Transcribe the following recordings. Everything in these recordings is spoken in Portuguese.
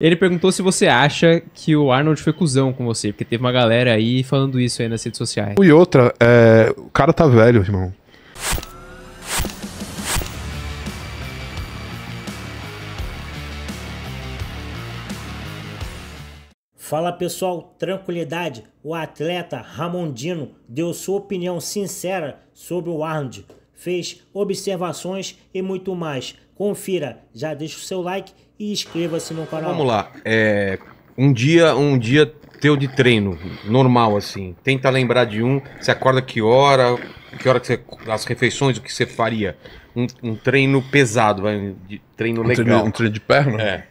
Ele perguntou se você acha que o Arnold foi cuzão com você, porque teve uma galera aí falando isso aí nas redes sociais. E outra, é... o cara tá velho, irmão. Fala pessoal, tranquilidade. O atleta Ramondino deu sua opinião sincera sobre o Arnold, fez observações e muito mais. Confira, já deixa o seu like e inscreva-se no canal. Vamos lá. É, um dia, um dia teu de treino, normal assim. Tenta lembrar de um. Você acorda que hora? Que hora que você. As refeições, o que você faria? Um, um treino pesado, vai, de treino um legal. Treino, um treino de perna? É.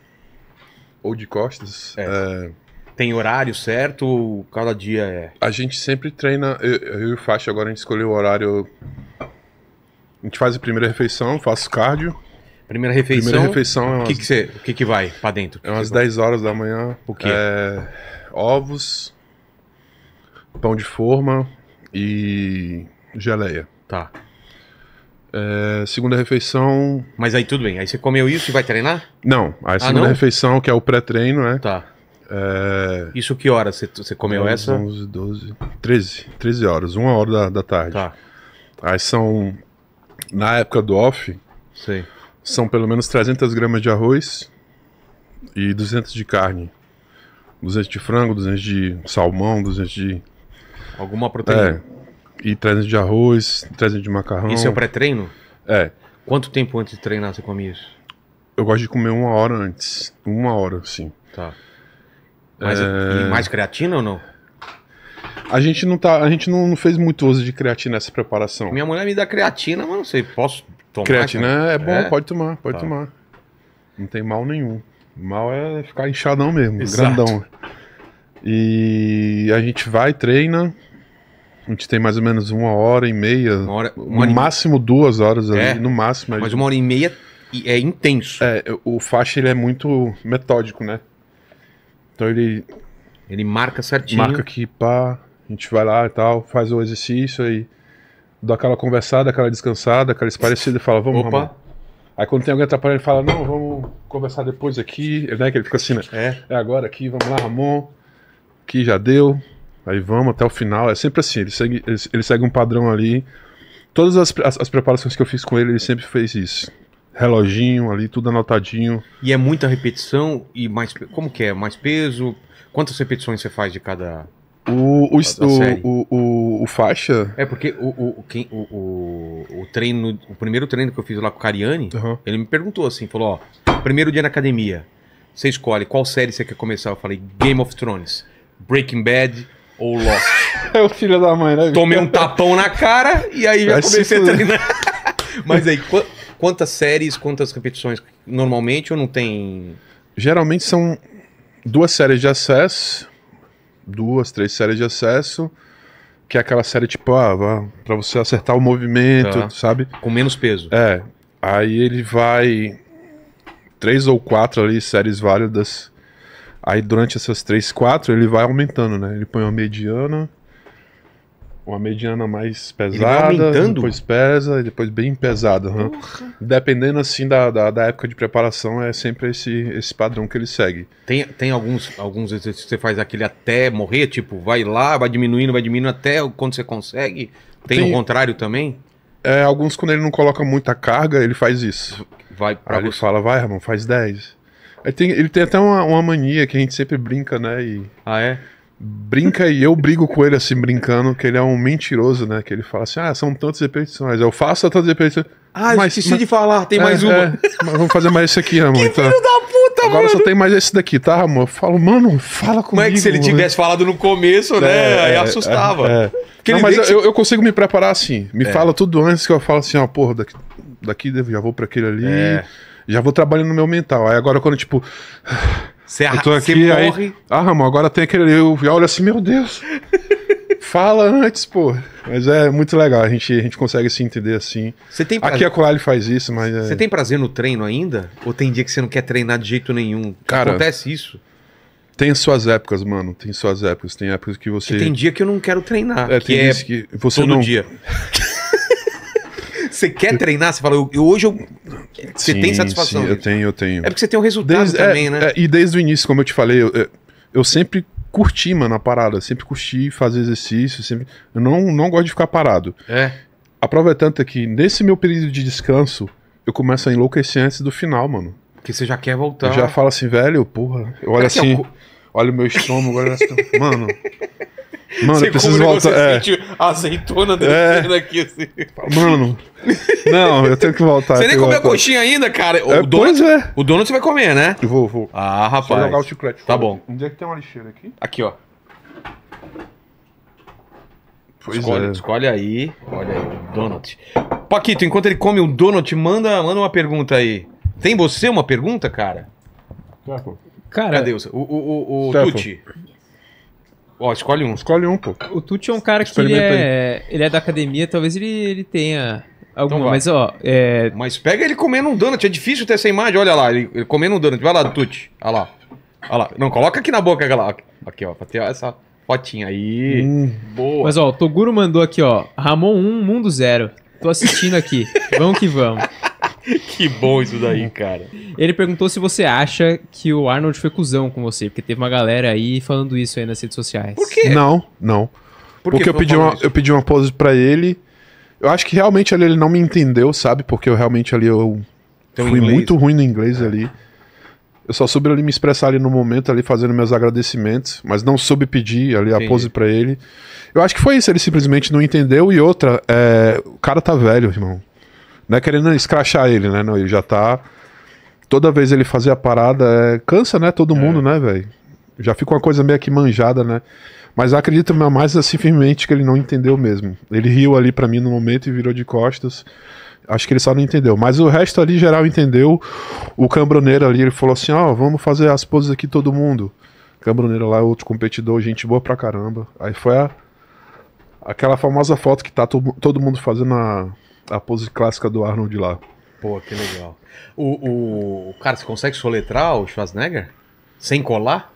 Ou de costas? É. é. Tem horário certo ou cada dia é? A gente sempre treina. Eu, eu e o Faixa agora a gente escolheu o horário. A gente faz a primeira refeição, faço cardio. Primeira refeição. Primeira refeição é umas... que que cê, O que, que vai pra dentro? é umas 10 horas da manhã. O quê? É, ovos, pão de forma e geleia. Tá. É, segunda refeição. Mas aí tudo bem. Aí você comeu isso e vai treinar? Não. A ah, segunda ah, não? refeição, que é o pré-treino, né? Tá. É... Isso que hora você, você comeu 11, essa? 11, 12, 13. 13 horas, uma hora da, da tarde. Tá. Aí são. Na época do off. Sei são pelo menos 300 gramas de arroz e 200 de carne. 200 de frango, 200 de salmão, 200 de... Alguma proteína. É, e 300 de arroz, 300 de macarrão. Isso é o pré-treino? É. Quanto tempo antes de treinar você comia isso? Eu gosto de comer uma hora antes. Uma hora, sim. Tá. Mas, é... é. mais creatina ou não? A gente não tá, a gente não, não, fez muito uso de creatina nessa preparação. Minha mulher me dá creatina, mas não sei, posso Tomar, Creatina cara? é bom, é? pode tomar, pode tá. tomar. Não tem mal nenhum. Mal é ficar inchadão mesmo, Exato. grandão. E a gente vai, treina. A gente tem mais ou menos uma hora e meia. Uma hora, uma no máximo duas horas é. ali, no máximo. Mas gente... uma hora e meia é intenso. É, o faixa ele é muito metódico, né? Então ele. Ele marca certinho. Marca que pá, a gente vai lá e tal, faz o exercício aí dá aquela conversada, aquela descansada, aquela esparecida e fala, vamos, Opa. Aí quando tem alguém atrapalhando, ele fala, não, vamos conversar depois aqui, ele, né, que ele fica assim, né? É. é agora aqui, vamos lá, Ramon, que já deu, aí vamos até o final, é sempre assim, ele segue, ele, ele segue um padrão ali, todas as, as, as preparações que eu fiz com ele, ele sempre fez isso, reloginho ali, tudo anotadinho. E é muita repetição, e mais, como que é, mais peso, quantas repetições você faz de cada... O, o, tá o, o, o, faixa. É, porque o, o, quem, o, o, o treino, o primeiro treino que eu fiz lá com o Cariani, uhum. ele me perguntou assim: falou, ó, primeiro dia na academia, você escolhe qual série você quer começar. Eu falei: Game of Thrones, Breaking Bad ou Lost. é o filho da mãe, né? Tomei um tapão na cara e aí já comecei a treinar. Mas aí, qu quantas séries, quantas repetições normalmente ou não tem? Geralmente são duas séries de acesso duas, três séries de acesso. Que é aquela série tipo, ah, pra você acertar o movimento, tá. sabe? Com menos peso. É. Aí ele vai. Três ou quatro ali, séries válidas. Aí durante essas três, quatro, ele vai aumentando, né? Ele põe uma mediana, uma mediana mais pesada, depois pesa e depois bem pesada. Uhum. Dependendo assim da, da, da, época de preparação, é sempre esse, esse padrão que ele segue. Tem, tem alguns, alguns exercícios que você faz aquele até morrer, tipo, vai lá, vai diminuindo, vai diminuindo até quando você consegue. Tem, tem o contrário também? É, alguns quando ele não coloca muita carga, ele faz isso. Vai pra Aí você. ele fala, vai, irmão, faz 10. tem, ele tem até uma, uma mania que a gente sempre brinca, né? E... Ah, é? brinca e eu brigo com ele assim, brincando, que ele é um mentiroso, né? Que ele fala assim, ah, são tantas repetições. Eu faço tantas repetições. Ah, mas, esqueci mas... de falar, tem é, mais uma. É, vamos fazer mais esse aqui, Ramon. Né, que então. filho da puta, Agora mano. só tem mais esse daqui, tá, Ramon? Eu falo, mano, fala comigo. Como é que se ele mano. tivesse falado no começo, né? É, aí é, assustava. É, é. Não, mas que... eu, eu, consigo me preparar assim. Me é. fala tudo antes que eu falo assim, ó, porra, daqui, daqui já vou pra aquele ali. Já vou trabalhando no meu mental. Aí agora quando, tipo... Você eu tô aqui, morre. aí, Ah, Ramon, agora tem aquele. Eu olho assim, meu Deus. Fala antes, pô. Mas é muito legal, a gente, a gente consegue se entender assim. Você tem Aqui a Coalho faz isso, mas. É- você é... tem prazer no treino ainda? Ou tem dia que você não quer treinar de jeito nenhum? Cara, Acontece isso? Tem suas épocas, mano. Tem suas épocas. Tem épocas que você. tem dia que eu não quero treinar. É, que tem é que você todo não... dia. você quer treinar? Você fala, eu, eu, hoje eu você sim, tem satisfação? Sim, eu tenho, eu tenho. É porque você tem o resultado desde, é, também, é, né? É, e desde o início, como eu te falei, eu, eu, sempre curti, mano, a parada. Sempre curti fazer exercício. Sempre... Eu não, não gosto de ficar parado. É. A prova é tanta que nesse meu período de descanso, eu começo a enlouquecer antes do final, mano. Que você já quer voltar. Eu já falo assim, velho, porra. Eu olho assim, é o... olha o meu estômago, olho assim, mano. Mano, você eu preciso voltar. É. azeitona derretendo é. aqui, assim. Mano. Não, eu tenho que voltar. Você nem comeu a coxinha ainda, cara. O é, dono, é. O dono você vai comer, né? vou, vou. Ah, rapaz. Vou jogar o chiclete. Tá bom. Onde é que tem uma lixeira aqui? Aqui, ó. Pois escolhe, é. escolhe aí. Olha aí, donut. Paquito, enquanto ele come o donut, manda, manda uma pergunta aí. Tem você uma pergunta, cara? Cara, Cadê o, o, o, o Ó, oh, escolhe um, escolhe um, pô. O Tucci é um cara que ele é, ele é da academia, talvez ele, ele tenha alguma, então mas ó... É... Mas pega ele comendo um donut, é difícil ter essa imagem, olha lá, ele, ele comendo um donut, vai lá, Tucci, olha lá. Olha lá, não, coloca aqui na boca, olha Aqui, ó, pra ter essa fotinha aí. Hum, boa. Mas ó, o Toguro mandou aqui, ó, Ramon 1, Mundo 0. Tô assistindo aqui, vamos que vamos. que bom isso daí, cara. Ele perguntou se você acha que o Arnold foi cuzão com você, porque teve uma galera aí falando isso aí nas redes sociais. Por quê? Não, não. Por porque eu pedi, uma, eu pedi uma pose para ele. Eu acho que realmente ali ele não me entendeu, sabe? Porque eu realmente ali eu fui muito ruim no inglês é. ali. Eu só soube ali me expressar ali no momento, ali fazendo meus agradecimentos, mas não soube pedir ali a pose para ele. Eu acho que foi isso, ele simplesmente não entendeu. E outra, é, o cara tá velho, irmão. Não é querendo escrachar ele, né? Não, ele já tá. Toda vez ele fazer a parada, é... cansa, né? Todo é. mundo, né, velho? Já fica uma coisa meio que manjada, né? Mas acredito mais assim firmemente que ele não entendeu mesmo. Ele riu ali para mim no momento e virou de costas. Acho que ele só não entendeu. Mas o resto ali, geral, entendeu. O cambroneiro ali, ele falou assim: ó, oh, vamos fazer as poses aqui todo mundo. Cambroneiro lá, outro competidor, gente boa pra caramba. Aí foi a, aquela famosa foto que tá to, todo mundo fazendo a, a pose clássica do Arnold lá. Pô, que legal. O, o, cara, você consegue soletrar o Schwarzenegger? Sem colar?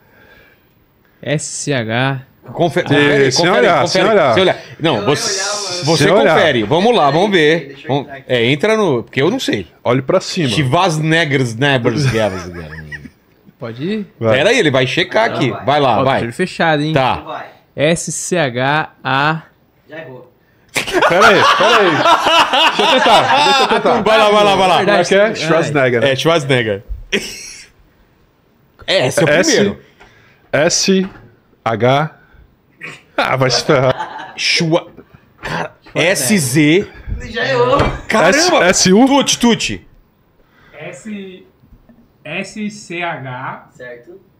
SCH. Confer... confere, confere, olhar, sem olhar. Olhar. Não, você, você confere. Vamos lá, vamos ver. É, entra no. Porque eu não sei. Olhe pra cima. Schwarzeneggers, Nebers, Pode ir? Vai. Pera aí, ele vai checar não, aqui. Vai, vai lá, Ó, vai. Tá fechado, hein? Tá. A Já errou. Pera aí, pera aí. Deixa eu tentar, deixa eu tentar. Vai lá, vai lá, vai lá. Como é que é? Schwarzenegger. né? É, Schwarzenegger. É, esse é o primeiro. S, H... Ah, vai se ferrar. Schwa... Cara, Z Já errou. Caramba! S- U Tute, tute. S... S C H Certo?